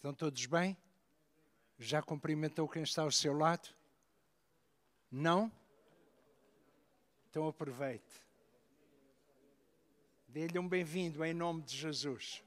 Estão todos bem? Já cumprimentou quem está ao seu lado? Não? Então aproveite. Dê-lhe um bem-vindo em nome de Jesus.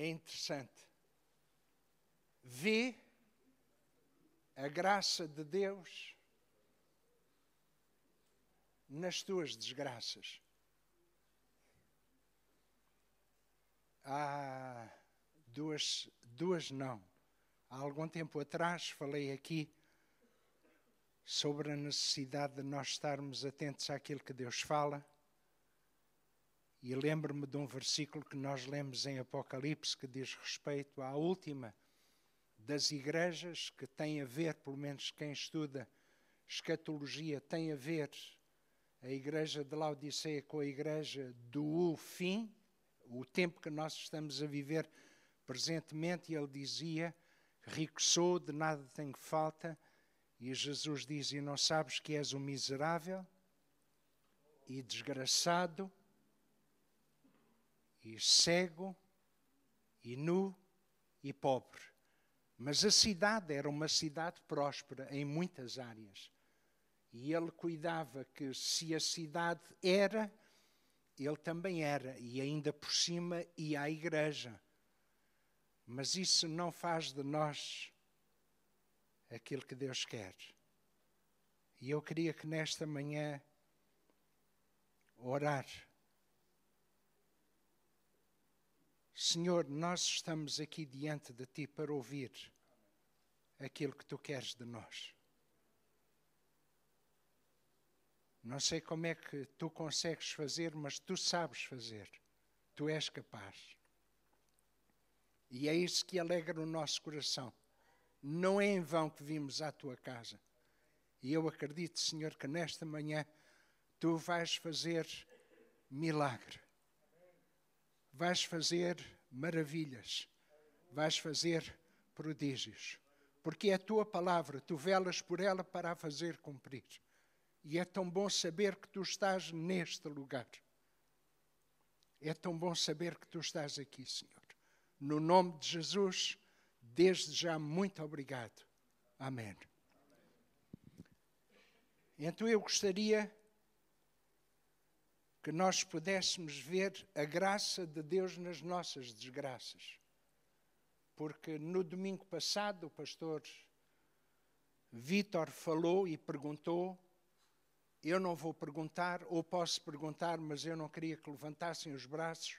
é interessante. Vê a graça de Deus nas tuas desgraças. Há duas, duas não. Há algum tempo atrás falei aqui sobre a necessidade de nós estarmos atentos àquilo que Deus fala e lembro-me de um versículo que nós lemos em Apocalipse que diz respeito à última das igrejas, que tem a ver, pelo menos quem estuda escatologia, tem a ver a igreja de Laodiceia com a igreja do fim, o tempo que nós estamos a viver presentemente, e ele dizia: Rico sou, de nada tenho falta. E Jesus diz: E não sabes que és um miserável e desgraçado e cego, e nu, e pobre. Mas a cidade era uma cidade próspera em muitas áreas. E ele cuidava que se a cidade era, ele também era, e ainda por cima ia à igreja. Mas isso não faz de nós aquilo que Deus quer. E eu queria que nesta manhã orar Senhor, nós estamos aqui diante de Ti para ouvir aquilo que Tu queres de nós. Não sei como é que Tu consegues fazer, mas Tu sabes fazer. Tu és capaz. E é isso que alegra o nosso coração. Não é em vão que vimos à Tua casa. E eu acredito, Senhor, que nesta manhã Tu vais fazer milagre vais fazer maravilhas, vais fazer prodígios, porque é a tua palavra, tu velas por ela para a fazer cumprir. E é tão bom saber que tu estás neste lugar. É tão bom saber que tu estás aqui, Senhor. No nome de Jesus, desde já, muito obrigado. Amém. Então eu gostaria que nós pudéssemos ver a graça de Deus nas nossas desgraças. Porque no domingo passado o pastor Vítor falou e perguntou. Eu não vou perguntar, ou posso perguntar, mas eu não queria que levantassem os braços.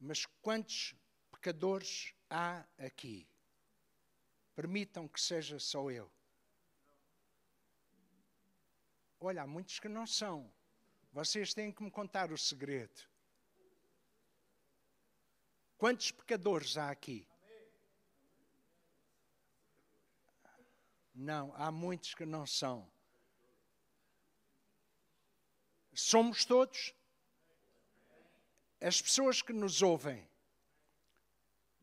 Mas quantos pecadores há aqui? Permitam que seja só eu. Olha, há muitos que não são. Vocês têm que me contar o segredo. Quantos pecadores há aqui? Não, há muitos que não são. Somos todos. As pessoas que nos ouvem,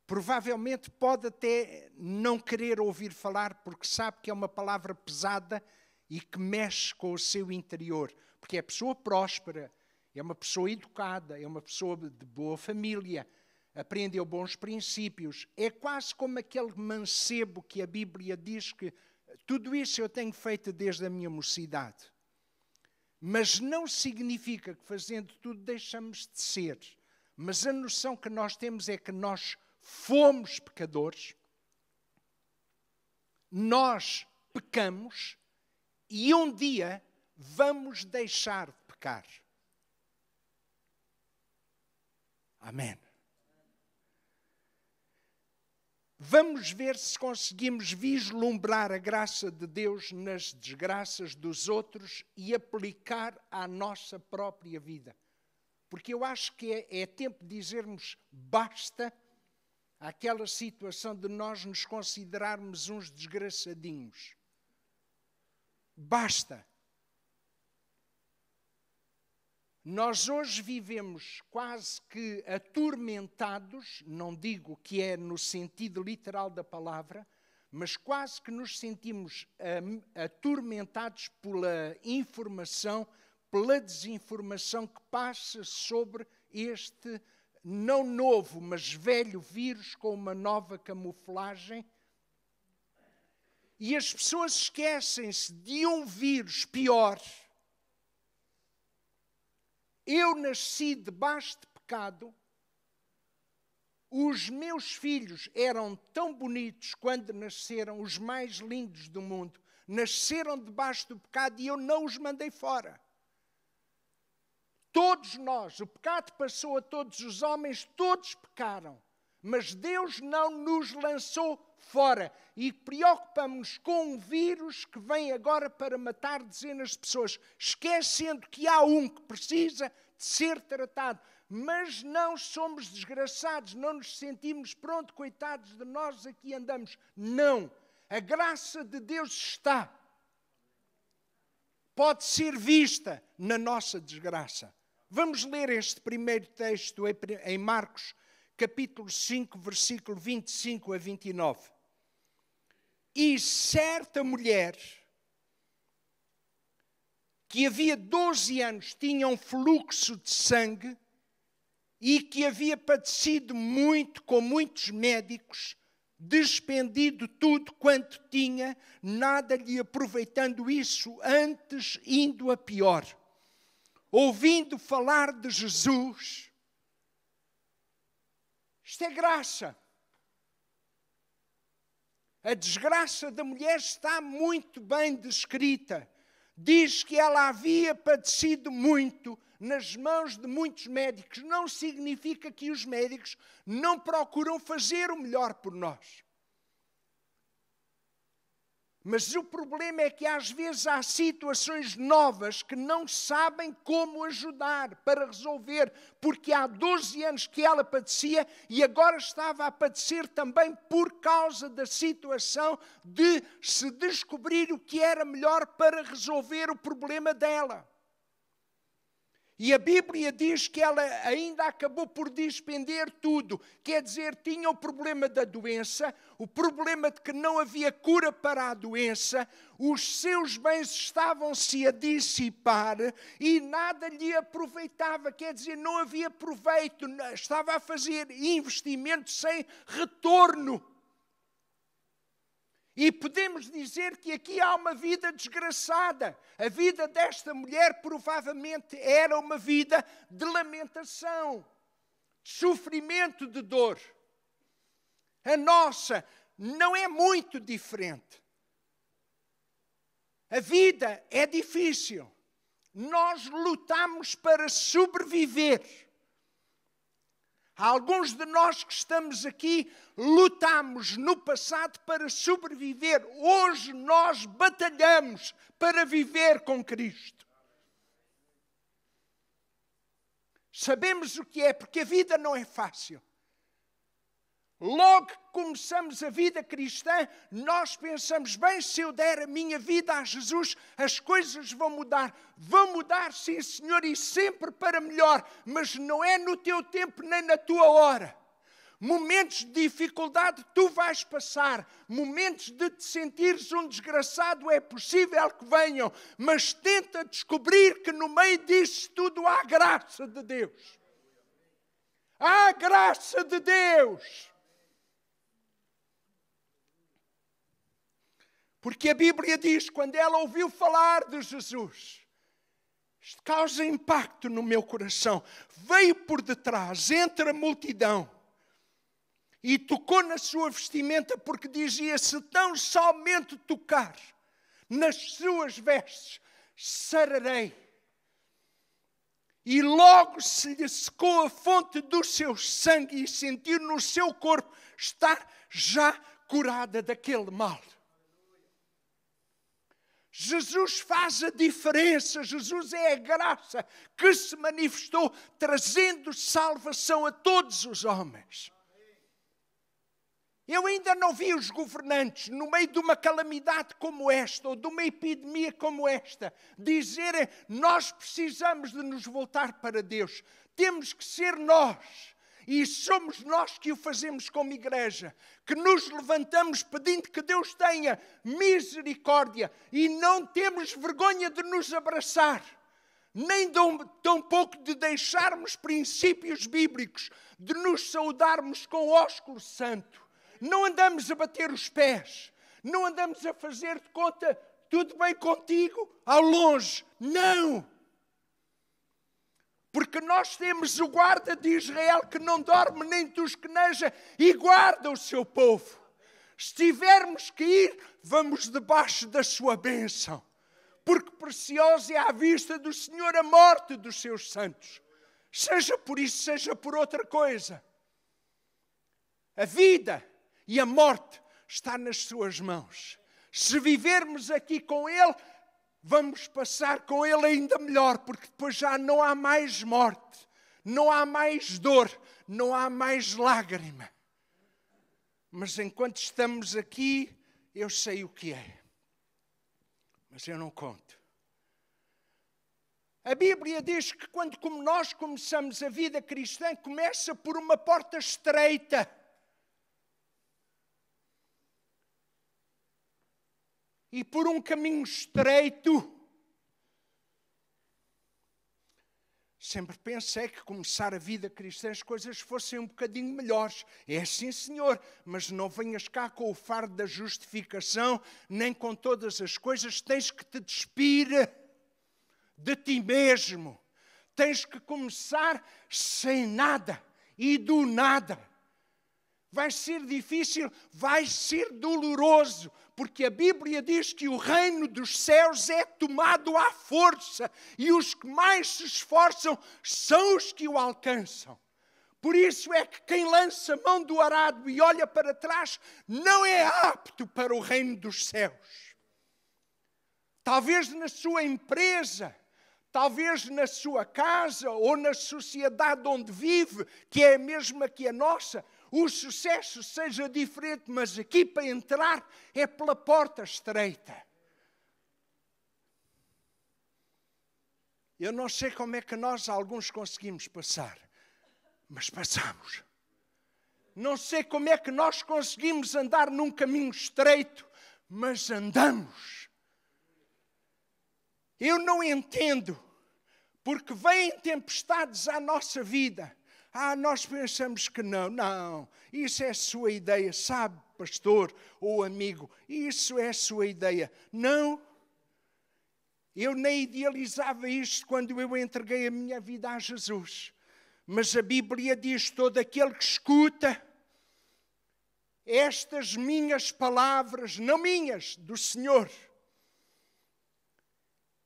provavelmente pode até não querer ouvir falar, porque sabe que é uma palavra pesada e que mexe com o seu interior porque é pessoa próspera, é uma pessoa educada, é uma pessoa de boa família, aprendeu bons princípios. É quase como aquele mancebo que a Bíblia diz que eh, tudo isso eu tenho feito desde a minha mocidade. Mas não significa que fazendo tudo deixamos de ser. Mas a noção que nós temos é que nós fomos pecadores, nós pecamos e um dia vamos deixar de pecar. Amém. Vamos ver se conseguimos vislumbrar a graça de Deus nas desgraças dos outros e aplicar à nossa própria vida. Porque eu acho que é, é tempo de dizermos basta àquela situação de nós nos considerarmos uns desgraçadinhos. Basta. Nós hoje vivemos quase que atormentados, não digo que é no sentido literal da palavra, mas quase que nos sentimos atormentados pela informação, pela desinformação que passa sobre este, não novo, mas velho vírus com uma nova camuflagem. E as pessoas esquecem-se de um vírus pior eu nasci debaixo de pecado, os meus filhos eram tão bonitos quando nasceram, os mais lindos do mundo, nasceram debaixo do pecado e eu não os mandei fora. Todos nós, o pecado passou a todos os homens, todos pecaram, mas Deus não nos lançou fora e preocupamos-nos com um vírus que vem agora para matar dezenas de pessoas, esquecendo que há um que precisa de ser tratado. Mas não somos desgraçados, não nos sentimos pronto, coitados de nós aqui andamos. Não. A graça de Deus está. Pode ser vista na nossa desgraça. Vamos ler este primeiro texto em Marcos, capítulo 5, versículo 25 a 29. E certa mulher, que havia 12 anos tinha um fluxo de sangue e que havia padecido muito com muitos médicos, despendido tudo quanto tinha, nada lhe aproveitando isso, antes indo a pior. Ouvindo falar de Jesus, isto é graça. A desgraça da mulher está muito bem descrita. Diz que ela havia padecido muito nas mãos de muitos médicos. Não significa que os médicos não procuram fazer o melhor por nós. Mas o problema é que às vezes há situações novas que não sabem como ajudar para resolver, porque há 12 anos que ela padecia e agora estava a padecer também por causa da situação de se descobrir o que era melhor para resolver o problema dela. E a Bíblia diz que ela ainda acabou por despender tudo. Quer dizer, tinha o problema da doença, o problema de que não havia cura para a doença, os seus bens estavam-se a dissipar e nada lhe aproveitava. Quer dizer, não havia proveito, estava a fazer investimento sem retorno. E podemos dizer que aqui há uma vida desgraçada. A vida desta mulher provavelmente era uma vida de lamentação, de sofrimento, de dor. A nossa não é muito diferente. A vida é difícil. Nós lutamos para sobreviver. Alguns de nós que estamos aqui lutamos no passado para sobreviver. Hoje nós batalhamos para viver com Cristo. Sabemos o que é, porque a vida não é fácil. Logo que começamos a vida cristã, nós pensamos: bem, se eu der a minha vida a Jesus, as coisas vão mudar. Vão mudar, sim, Senhor, e sempre para melhor, mas não é no teu tempo nem na tua hora. Momentos de dificuldade tu vais passar, momentos de te sentires um desgraçado é possível que venham, mas tenta descobrir que no meio disso tudo há graça de Deus. Há graça de Deus. Porque a Bíblia diz: quando ela ouviu falar de Jesus, isto causa impacto no meu coração. Veio por detrás, entre a multidão, e tocou na sua vestimenta, porque dizia: Se tão somente tocar nas suas vestes, sararei. E logo se lhe secou a fonte do seu sangue e sentiu no seu corpo estar já curada daquele mal. Jesus faz a diferença, Jesus é a graça que se manifestou trazendo salvação a todos os homens. Eu ainda não vi os governantes, no meio de uma calamidade como esta, ou de uma epidemia como esta, dizerem: Nós precisamos de nos voltar para Deus, temos que ser nós e somos nós que o fazemos como igreja, que nos levantamos pedindo que Deus tenha misericórdia e não temos vergonha de nos abraçar, nem um pouco de deixarmos princípios bíblicos, de nos saudarmos com o ósculo santo. Não andamos a bater os pés, não andamos a fazer de conta tudo bem contigo ao longe. Não! porque nós temos o guarda de Israel que não dorme nem tosqueneja e guarda o seu povo. Se tivermos que ir, vamos debaixo da sua bênção, porque preciosa é à vista do Senhor a morte dos seus santos, seja por isso, seja por outra coisa. A vida e a morte está nas suas mãos. Se vivermos aqui com Ele, vamos passar com Ele ainda melhor, porque depois já não há mais morte, não há mais dor, não há mais lágrima. Mas enquanto estamos aqui, eu sei o que é. Mas eu não conto. A Bíblia diz que quando como nós começamos a vida cristã, começa por uma porta estreita. e por um caminho estreito. Sempre pensei que começar a vida cristã as coisas fossem um bocadinho melhores. É sim, senhor, mas não venhas cá com o fardo da justificação, nem com todas as coisas. Tens que te despir de ti mesmo. Tens que começar sem nada e do nada. Vai ser difícil, vai ser doloroso, porque a Bíblia diz que o reino dos céus é tomado à força e os que mais se esforçam são os que o alcançam. Por isso é que quem lança a mão do arado e olha para trás não é apto para o reino dos céus. Talvez na sua empresa, talvez na sua casa ou na sociedade onde vive, que é a mesma que a nossa, o sucesso seja diferente, mas aqui para entrar é pela porta estreita. Eu não sei como é que nós, alguns, conseguimos passar, mas passamos. Não sei como é que nós conseguimos andar num caminho estreito, mas andamos. Eu não entendo, porque vêm tempestades à nossa vida ah, nós pensamos que não. Não, isso é sua ideia, sabe, pastor ou amigo, isso é sua ideia. Não, eu nem idealizava isto quando eu entreguei a minha vida a Jesus. Mas a Bíblia diz: todo aquele que escuta estas minhas palavras, não minhas, do Senhor,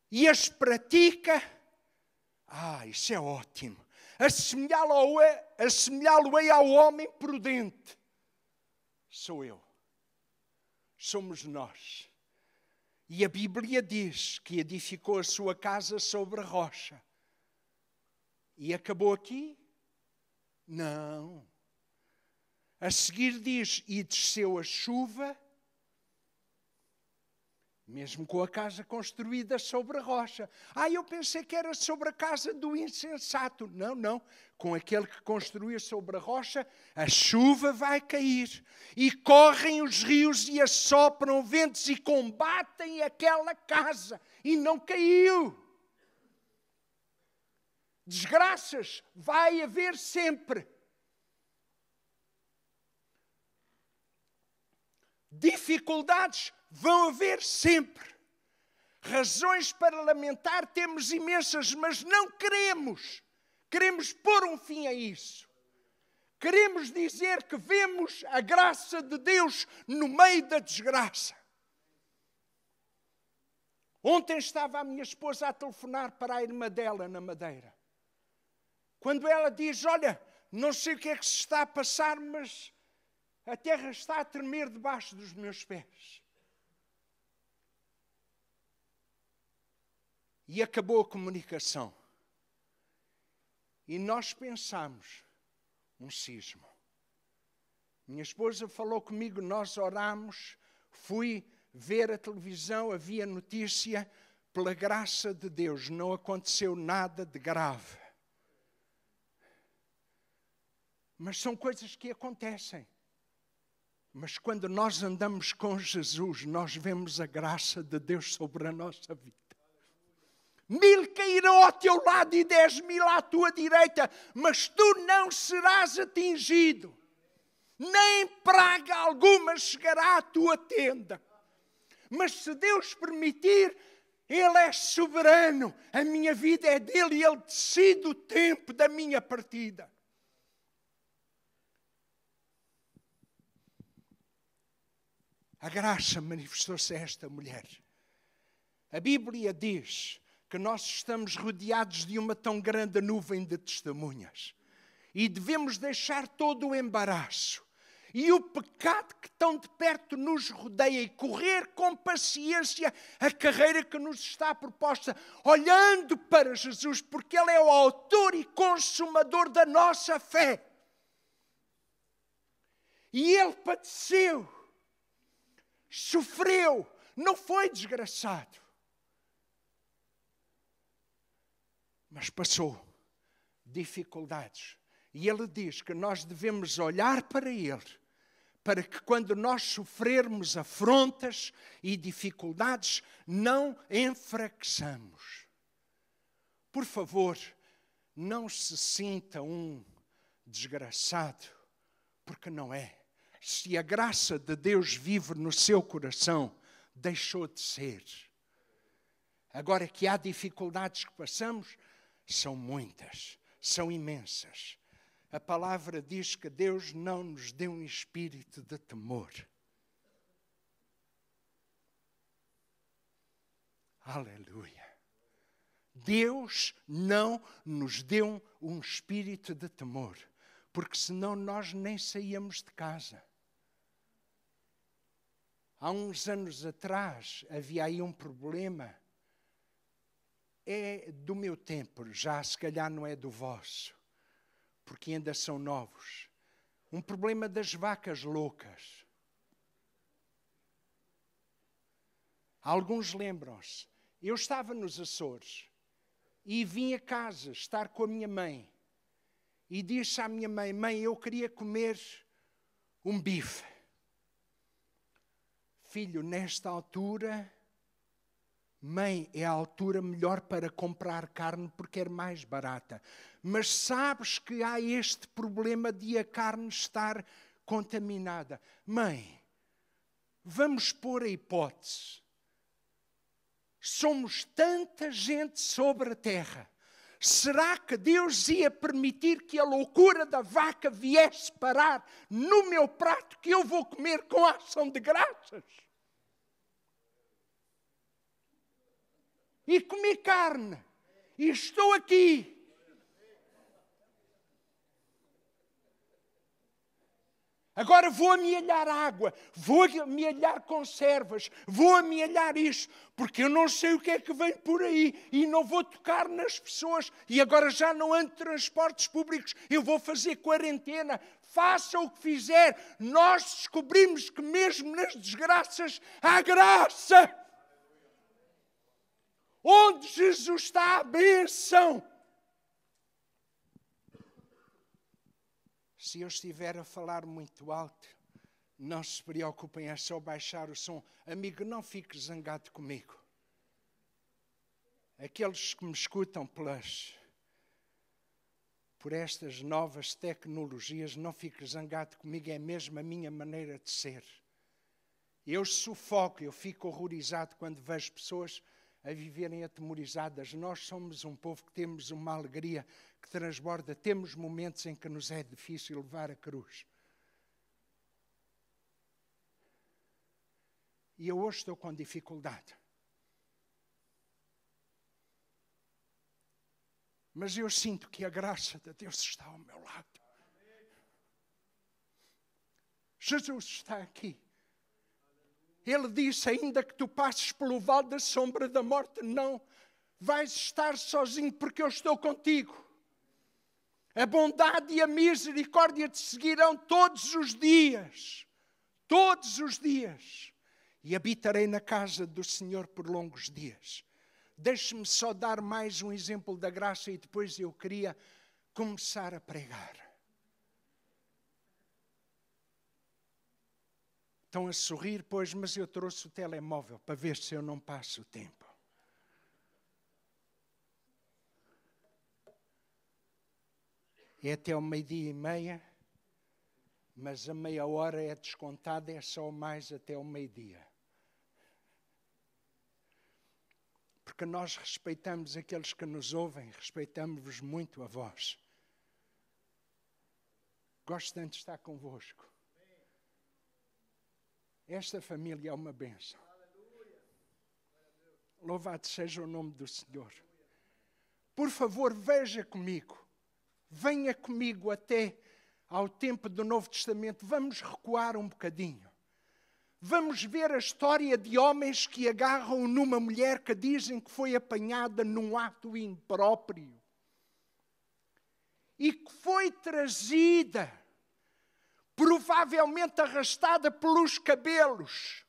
e as pratica, ah, isso é ótimo assemelhá-lo-ei ao homem prudente. Sou eu. Somos nós. E a Bíblia diz que edificou a sua casa sobre a rocha. E acabou aqui? Não. A seguir diz: E desceu a chuva mesmo com a casa construída sobre a rocha. Ah, eu pensei que era sobre a casa do insensato. Não, não. Com aquele que construiu sobre a rocha, a chuva vai cair, e correm os rios e assopram ventos e combatem aquela casa, e não caiu. Desgraças vai haver sempre. Dificuldades vão haver sempre. Razões para lamentar temos imensas, mas não queremos. Queremos pôr um fim a isso. Queremos dizer que vemos a graça de Deus no meio da desgraça. Ontem estava a minha esposa a telefonar para a irmã dela na Madeira. Quando ela diz: Olha, não sei o que é que se está a passar, mas a terra está a tremer debaixo dos meus pés. e acabou a comunicação. E nós pensamos um sismo. Minha esposa falou comigo, nós oramos, fui ver a televisão, havia notícia, pela graça de Deus não aconteceu nada de grave. Mas são coisas que acontecem. Mas quando nós andamos com Jesus, nós vemos a graça de Deus sobre a nossa vida. Mil cairão ao teu lado e dez mil à tua direita, mas tu não serás atingido, nem praga alguma chegará à tua tenda. Mas se Deus permitir, Ele é soberano, a minha vida é dele e Ele decide o tempo da minha partida. A graça manifestou-se a esta mulher. A Bíblia diz que nós estamos rodeados de uma tão grande nuvem de testemunhas e devemos deixar todo o embaraço e o pecado que tão de perto nos rodeia e correr com paciência a carreira que nos está proposta, olhando para Jesus, porque Ele é o autor e consumador da nossa fé. E Ele padeceu, sofreu, não foi desgraçado. mas passou dificuldades. E ele diz que nós devemos olhar para ele, para que quando nós sofrermos afrontas e dificuldades, não enfraqueçamos. Por favor, não se sinta um desgraçado, porque não é. Se a graça de Deus vive no seu coração, deixou de ser. Agora que há dificuldades que passamos, são muitas, são imensas. A palavra diz que Deus não nos deu um espírito de temor. Aleluia. Deus não nos deu um espírito de temor, porque senão nós nem saíamos de casa. Há uns anos atrás havia aí um problema é do meu tempo, já se calhar não é do vosso, porque ainda são novos. Um problema das vacas loucas. Alguns lembram-se. Eu estava nos Açores e vim a casa estar com a minha mãe e disse à minha mãe: Mãe, eu queria comer um bife. Filho, nesta altura Mãe, é a altura melhor para comprar carne porque é mais barata. Mas sabes que há este problema de a carne estar contaminada. Mãe, vamos pôr a hipótese. Somos tanta gente sobre a terra. Será que Deus ia permitir que a loucura da vaca viesse parar no meu prato que eu vou comer com ação de graças? e comi carne. E estou aqui. Agora vou amealhar água, vou amealhar conservas, vou amealhar isso porque eu não sei o que é que vem por aí e não vou tocar nas pessoas. E agora já não ando transportes públicos, eu vou fazer quarentena. Faça o que fizer, nós descobrimos que mesmo nas desgraças há graça. Onde Jesus está, a bênção. Se eu estiver a falar muito alto, não se preocupem, é só baixar o som. Amigo, não fique zangado comigo. Aqueles que me escutam pelas, por estas novas tecnologias, não fique zangado comigo, é mesmo a minha maneira de ser. Eu sufoco, eu fico horrorizado quando vejo pessoas a viverem atemorizadas. Nós somos um povo que temos uma alegria que transborda, temos momentos em que nos é difícil levar a cruz. E eu hoje estou com dificuldade. Mas eu sinto que a graça de Deus está ao meu lado. Jesus está aqui. Ele disse: Ainda que tu passes pelo vale da sombra da morte, não vais estar sozinho, porque eu estou contigo. A bondade e a misericórdia te seguirão todos os dias, todos os dias, e habitarei na casa do Senhor por longos dias. Deixe-me só dar mais um exemplo da graça e depois eu queria começar a pregar. Estão a sorrir, pois, mas eu trouxe o telemóvel para ver se eu não passo o tempo. É até ao meio-dia e meia, mas a meia hora é descontada, é só mais até ao meio-dia. Porque nós respeitamos aqueles que nos ouvem, respeitamos-vos muito a vós. Gosto tanto de estar convosco. Esta família é uma bênção. Louvado seja o nome do Senhor. Por favor, veja comigo. Venha comigo até ao tempo do Novo Testamento. Vamos recuar um bocadinho. Vamos ver a história de homens que agarram numa mulher que dizem que foi apanhada num ato impróprio e que foi trazida provavelmente arrastada pelos cabelos,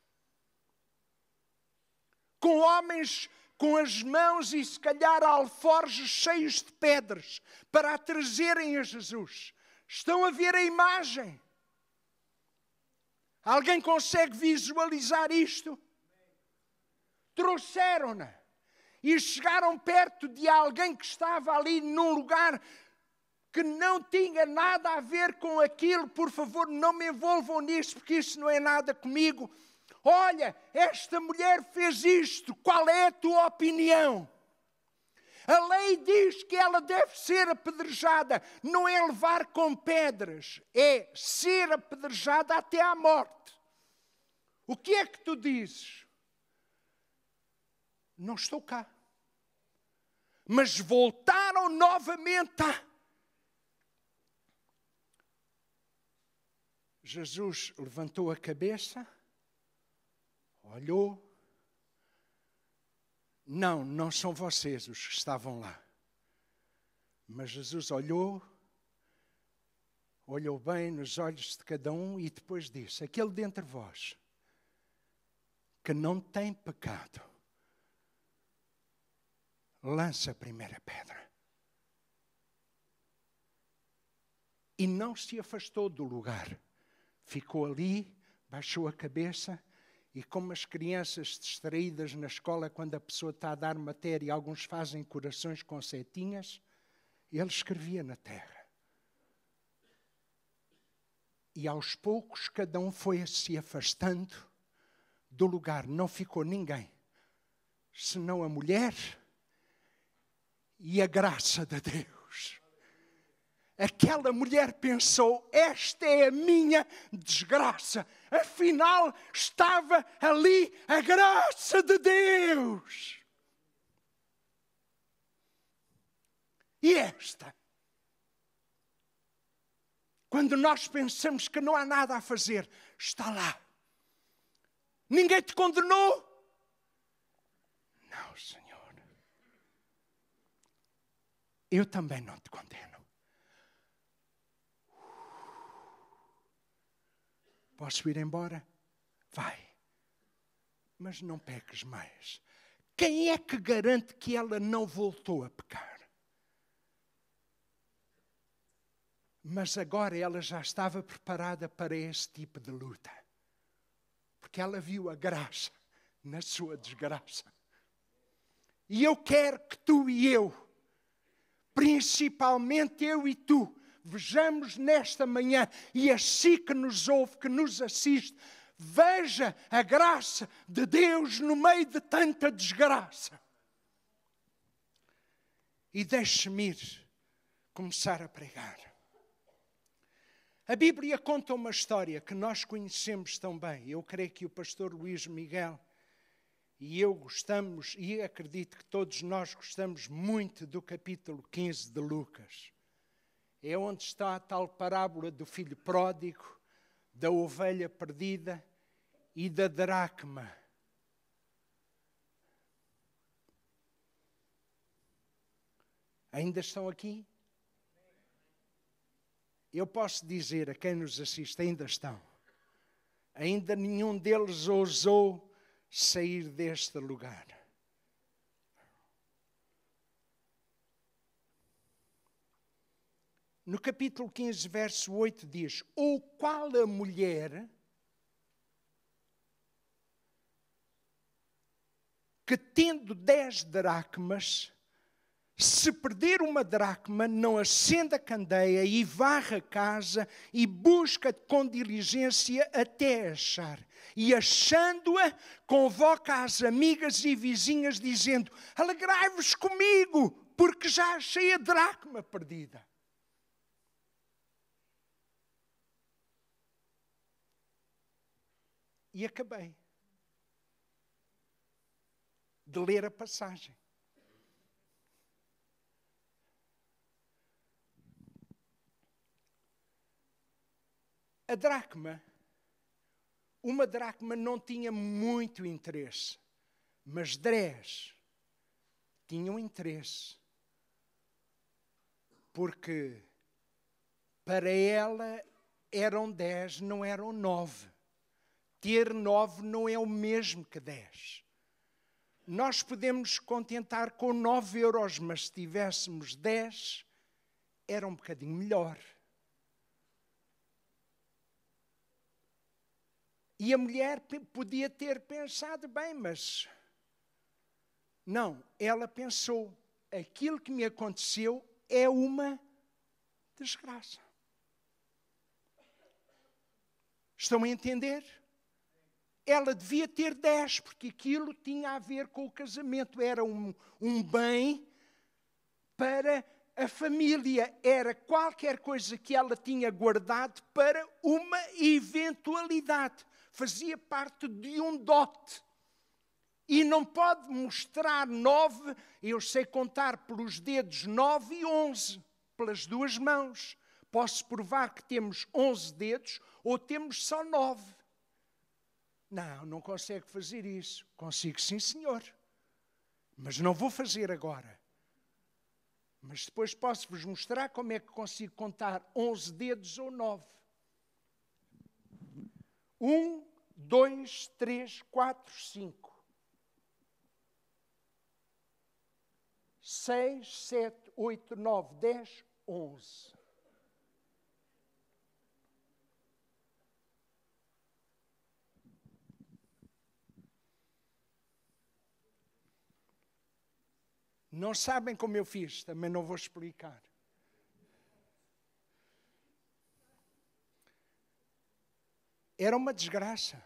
com homens com as mãos e se calhar alforjes cheios de pedras para a trazerem a Jesus. Estão a ver a imagem? Alguém consegue visualizar isto? Trouxeram-na e chegaram perto de alguém que estava ali num lugar que não tinha nada a ver com aquilo, por favor, não me envolvam nisto, porque isto não é nada comigo. Olha, esta mulher fez isto, qual é a tua opinião? A lei diz que ela deve ser apedrejada, não é levar com pedras, é ser apedrejada até à morte. O que é que tu dizes? Não estou cá. Mas voltaram novamente a Jesus levantou a cabeça, olhou. Não, não são vocês os que estavam lá. Mas Jesus olhou, olhou bem nos olhos de cada um e depois disse: Aquele dentre vós que não tem pecado, lança a primeira pedra. E não se afastou do lugar ficou ali, baixou a cabeça e como as crianças distraídas na escola quando a pessoa está a dar matéria, alguns fazem corações com setinhas, ele escrevia na terra. E aos poucos cada um foi se afastando do lugar, não ficou ninguém, senão a mulher e a graça de Deus. Aquela mulher pensou: esta é a minha desgraça. Afinal, estava ali a graça de Deus. E esta? Quando nós pensamos que não há nada a fazer, está lá. Ninguém te condenou? Não, Senhor. Eu também não te condeno. Posso ir embora? Vai. Mas não peques mais. Quem é que garante que ela não voltou a pecar? Mas agora ela já estava preparada para esse tipo de luta. Porque ela viu a graça na sua desgraça. E eu quero que tu e eu, principalmente eu e tu, vejamos nesta manhã, e assim que nos ouve, que nos assiste, veja a graça de Deus no meio de tanta desgraça. E deixe-me ir começar a pregar. A Bíblia conta uma história que nós conhecemos tão bem. Eu creio que o pastor Luís Miguel e eu gostamos, e acredito que todos nós gostamos muito do capítulo 15 de Lucas é onde está a tal parábola do filho pródigo, da ovelha perdida e da dracma. Ainda estão aqui? Eu posso dizer a quem nos assiste: ainda estão. Ainda nenhum deles ousou sair deste lugar. no capítulo 15, verso 8, diz: Ou qual a mulher que, tendo dez dracmas, se perder uma dracma, não acende a candeia e varra a casa e busca com diligência até achar. E achando-a, convoca as amigas e vizinhas, dizendo: Alegrai-vos comigo, porque já achei a dracma perdida. e acabei de ler a passagem. A dracma, uma dracma não tinha muito interesse, mas dez tinham interesse. Porque para ela eram dez, não eram nove. Ter nove não é o mesmo que dez. Nós podemos contentar com nove euros, mas se tivéssemos dez, era um bocadinho melhor. E a mulher podia ter pensado, bem, mas. Não, ela pensou: aquilo que me aconteceu é uma desgraça. Estão a entender? ela devia ter dez, porque aquilo tinha a ver com o casamento, era um, um bem para a família, era qualquer coisa que ela tinha guardado para uma eventualidade, fazia parte de um dote. E não pode mostrar nove, eu sei contar pelos dedos nove e onze, pelas duas mãos. Posso provar que temos onze dedos ou temos só nove não, não consigo fazer isso. Consigo sim, senhor. Mas não vou fazer agora. Mas depois posso-vos mostrar como é que consigo contar 11 dedos ou 9. 1, 2, 3, 4, 5. 6, 7, 8, 9, 10, 11. Não sabem como eu fiz, também não vou explicar. Era uma desgraça.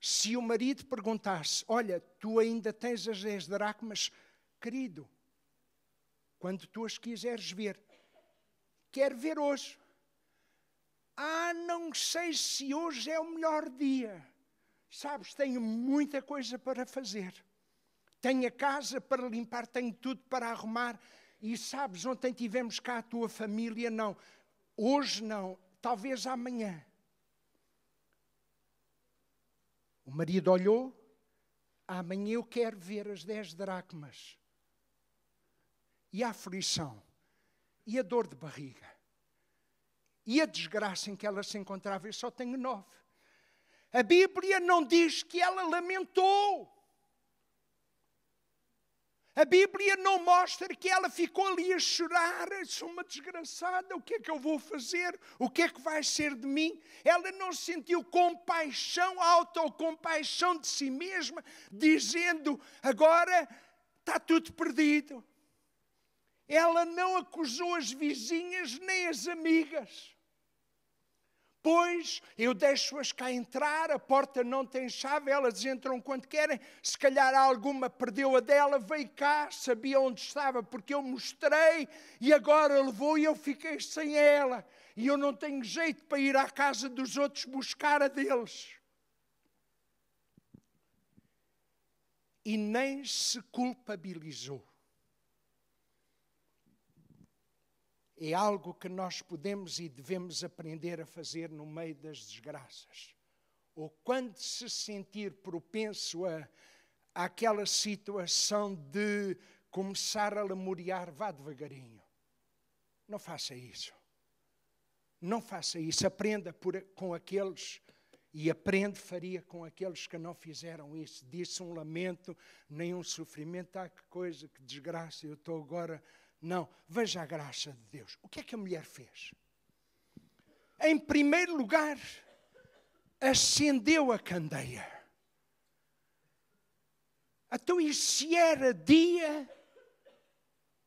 Se o marido perguntasse: Olha, tu ainda tens as 10 dracmas, querido, quando tu as quiseres ver, quero ver hoje. Ah, não sei se hoje é o melhor dia. Sabes, tenho muita coisa para fazer tenho a casa para limpar, tenho tudo para arrumar. E sabes, ontem tivemos cá a tua família, não. Hoje não, talvez amanhã. O marido olhou, amanhã eu quero ver as dez dracmas. E a aflição, e a dor de barriga, e a desgraça em que ela se encontrava, eu só tenho nove. A Bíblia não diz que ela lamentou. A Bíblia não mostra que ela ficou ali a chorar, sou uma desgraçada, o que é que eu vou fazer? O que é que vai ser de mim? Ela não sentiu compaixão, autocompaixão de si mesma, dizendo agora está tudo perdido. Ela não acusou as vizinhas nem as amigas. Pois eu deixo-as cá entrar, a porta não tem chave, elas entram quando querem. Se calhar alguma perdeu a dela, veio cá, sabia onde estava porque eu mostrei e agora levou e eu fiquei sem ela. E eu não tenho jeito para ir à casa dos outros buscar a deles. E nem se culpabilizou. é algo que nós podemos e devemos aprender a fazer no meio das desgraças. Ou quando se sentir propenso a, àquela situação de começar a lamuriar, vá devagarinho. Não faça isso. Não faça isso. Aprenda por, com aqueles e aprende, faria com aqueles que não fizeram isso. Disse um lamento, nem um sofrimento. Ah, que coisa, que desgraça, eu estou agora não, veja a graça de Deus. O que é que a mulher fez? Em primeiro lugar, acendeu a candeia. Então, e se era dia,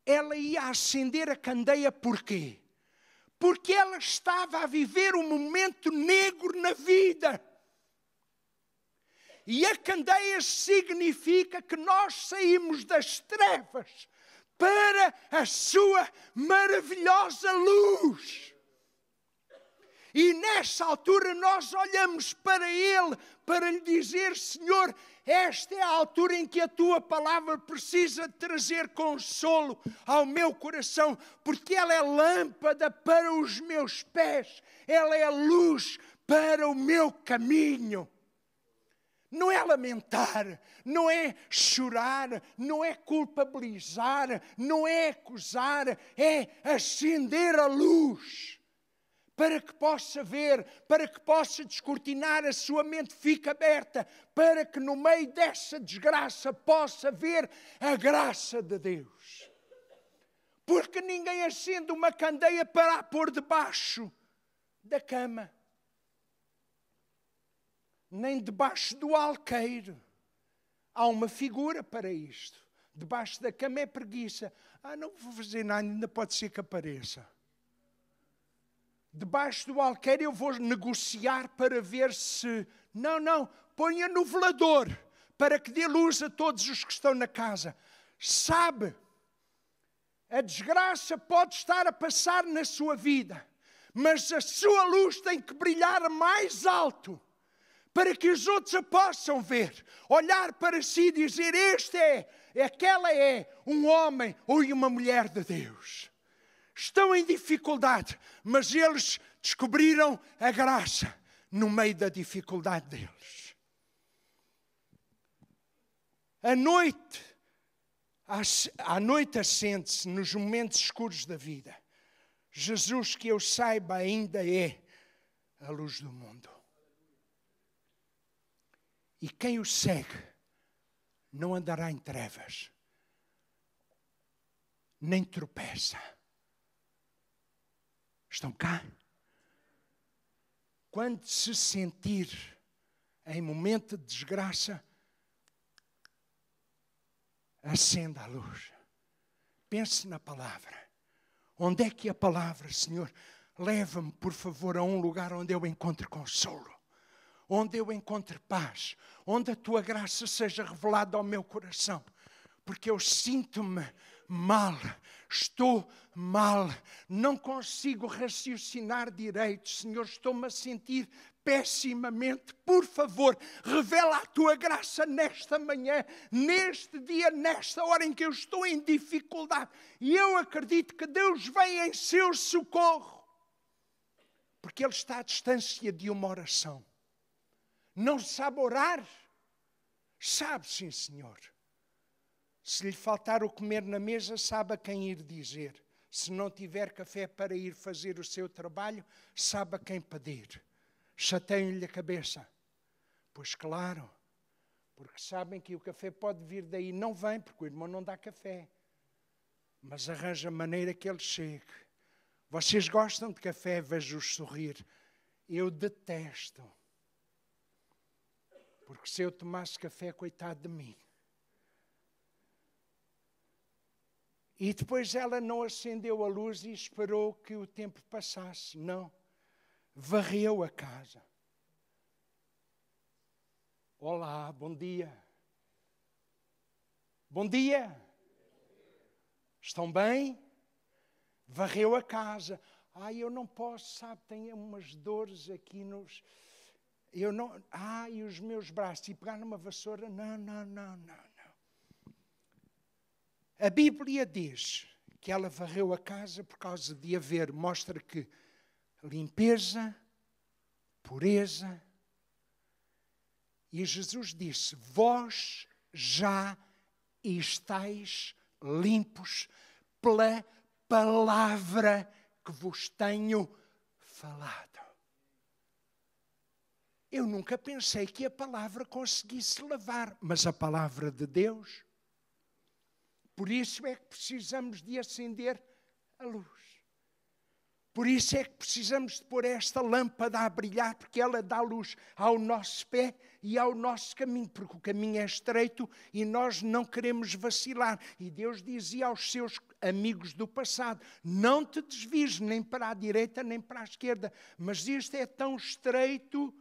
ela ia acender a candeia porquê? Porque ela estava a viver um momento negro na vida. E a candeia significa que nós saímos das trevas para a sua maravilhosa luz. E nessa altura nós olhamos para Ele para lhe dizer: Senhor, esta é a altura em que a tua palavra precisa trazer consolo ao meu coração, porque ela é lâmpada para os meus pés, ela é luz para o meu caminho não é lamentar, não é chorar, não é culpabilizar, não é acusar, é acender a luz para que possa ver, para que possa descortinar, a sua mente fica aberta, para que no meio dessa desgraça possa ver a graça de Deus. Porque ninguém acende uma candeia para a pôr debaixo da cama nem debaixo do alqueiro. Há uma figura para isto. Debaixo da cama é preguiça. Ah, não vou fazer nada, ainda pode ser que apareça. Debaixo do alqueiro eu vou negociar para ver se. Não, não, ponha no velador para que dê luz a todos os que estão na casa. Sabe, a desgraça pode estar a passar na sua vida, mas a sua luz tem que brilhar mais alto para que os outros a possam ver, olhar para si e dizer: Este é, aquela é, um homem ou uma mulher de Deus. Estão em dificuldade, mas eles descobriram a graça no meio da dificuldade deles. A noite, à noite assente-se nos momentos escuros da vida. Jesus, que eu saiba, ainda é a luz do mundo. E quem o segue não andará em trevas, nem tropeça. Estão cá? Quando se sentir em momento de desgraça, acenda a luz. Pense na palavra. Onde é que a palavra, Senhor, leva-me, por favor, a um lugar onde eu encontre consolo? onde eu encontre paz, onde a tua graça seja revelada ao meu coração, porque eu sinto-me mal, estou mal, não consigo raciocinar direito, Senhor, estou-me a sentir pessimamente. Por favor, revela a tua graça nesta manhã, neste dia, nesta hora em que eu estou em dificuldade. E eu acredito que Deus vem em seu socorro, porque Ele está à distância de uma oração não sabe orar. Sabe, sim, senhor. Se lhe faltar o comer na mesa, sabe a quem ir dizer. Se não tiver café para ir fazer o seu trabalho, sabe a quem pedir. Chateiam-lhe a cabeça. Pois claro, porque sabem que o café pode vir daí. Não vem, porque o irmão não dá café. Mas arranja maneira que ele chegue. Vocês gostam de café, vejo-os sorrir. Eu detesto. Porque se eu tomasse café, coitado de mim. E depois ela não acendeu a luz e esperou que o tempo passasse. Não. Varreu a casa. Olá, bom dia. Bom dia. Estão bem? Varreu a casa. Ai, eu não posso, sabe, tenho umas dores aqui nos eu não, ah, e os meus braços, e pegar numa vassoura, não, não, não, não, não. A Bíblia diz que ela varreu a casa por causa de haver, mostra que limpeza, pureza, e Jesus disse: Vós já estáis limpos pela palavra que vos tenho falado. Eu nunca pensei que a palavra conseguisse lavar, mas a palavra de Deus. Por isso é que precisamos de acender a luz. Por isso é que precisamos de pôr esta lâmpada a brilhar, porque ela dá luz ao nosso pé e ao nosso caminho, porque o caminho é estreito e nós não queremos vacilar. E Deus dizia aos seus amigos do passado: Não te desvies nem para a direita nem para a esquerda, mas isto é tão estreito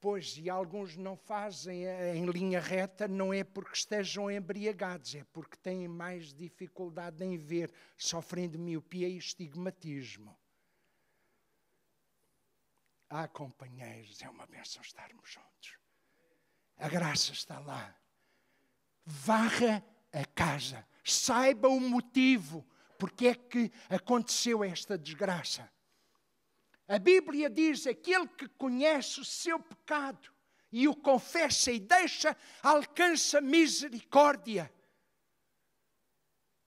Pois, e alguns não fazem é, é em linha reta, não é porque estejam embriagados, é porque têm mais dificuldade em ver, sofrem de miopia e estigmatismo. Ah, companheiros, é uma bênção estarmos juntos. A graça está lá. Varra a casa, saiba o motivo, porque é que aconteceu esta desgraça. A Bíblia diz: aquele que conhece o seu pecado e o confessa e deixa, alcança misericórdia.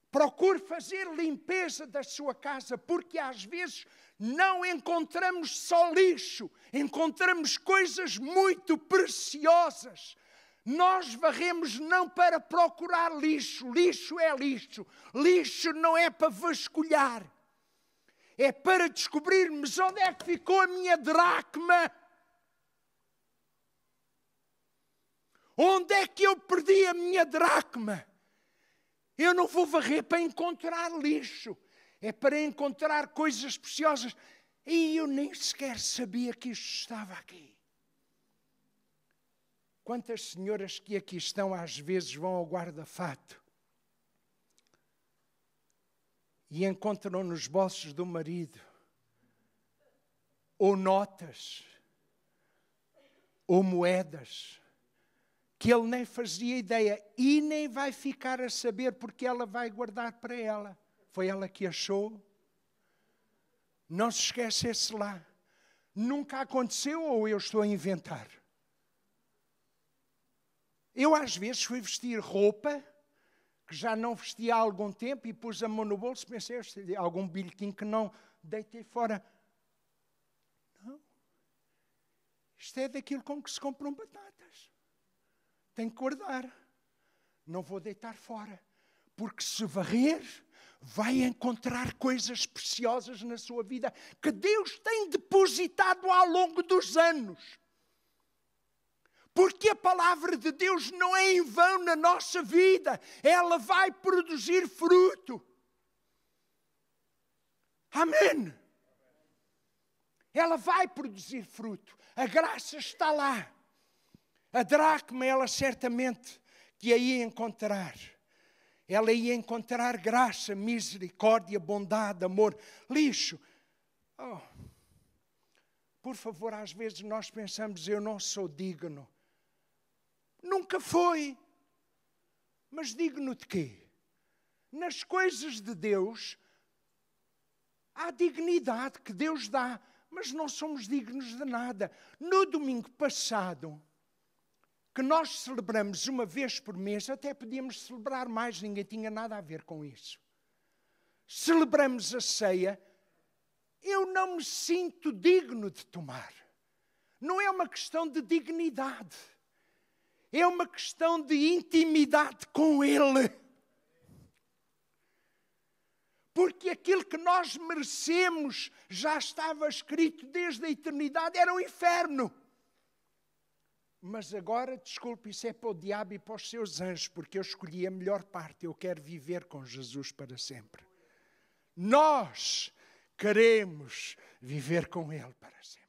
Procure fazer limpeza da sua casa, porque às vezes não encontramos só lixo, encontramos coisas muito preciosas. Nós varremos não para procurar lixo, lixo é lixo, lixo não é para vasculhar é para descobrirmos onde é que ficou a minha dracma. Onde é que eu perdi a minha dracma? Eu não vou varrer para encontrar lixo, é para encontrar coisas preciosas. E eu nem sequer sabia que isto estava aqui. Quantas senhoras que aqui estão às vezes vão ao guarda-fato e encontram nos bolsos do marido ou notas ou moedas que ele nem fazia ideia e nem vai ficar a saber porque ela vai guardar para ela. Foi ela que achou. Não se esquece esse lá. Nunca aconteceu ou eu estou a inventar? Eu às vezes fui vestir roupa que já não vestia há algum tempo e pus a mão no bolso, pensei, é algum bilhetinho que não deitei fora. Não. Isto é daquilo com que se compram batatas. Tem que guardar. Não vou deitar fora. Porque se varrer, vai encontrar coisas preciosas na sua vida que Deus tem depositado ao longo dos anos porque a palavra de Deus não é em vão na nossa vida, ela vai produzir fruto. Amém. Ela vai produzir fruto, a graça está lá, a dracma, ela certamente que aí encontrar ela ia encontrar graça, misericórdia, bondade, amor, lixo. Oh. Por favor, às vezes nós pensamos, eu não sou digno. Nunca foi. Mas digno de quê? Nas coisas de Deus há dignidade que Deus dá, mas não somos dignos de nada. No domingo passado, que nós celebramos uma vez por mês, até podíamos celebrar mais, ninguém tinha nada a ver com isso. Celebramos a ceia, eu não me sinto digno de tomar. Não é uma questão de dignidade é uma questão de intimidade com Ele. Porque aquilo que nós merecemos já estava escrito desde a eternidade, era o um inferno. Mas agora, desculpe, isso é para o diabo e para os seus anjos, porque eu escolhi a melhor parte, eu quero viver com Jesus para sempre. Nós queremos viver com Ele para sempre.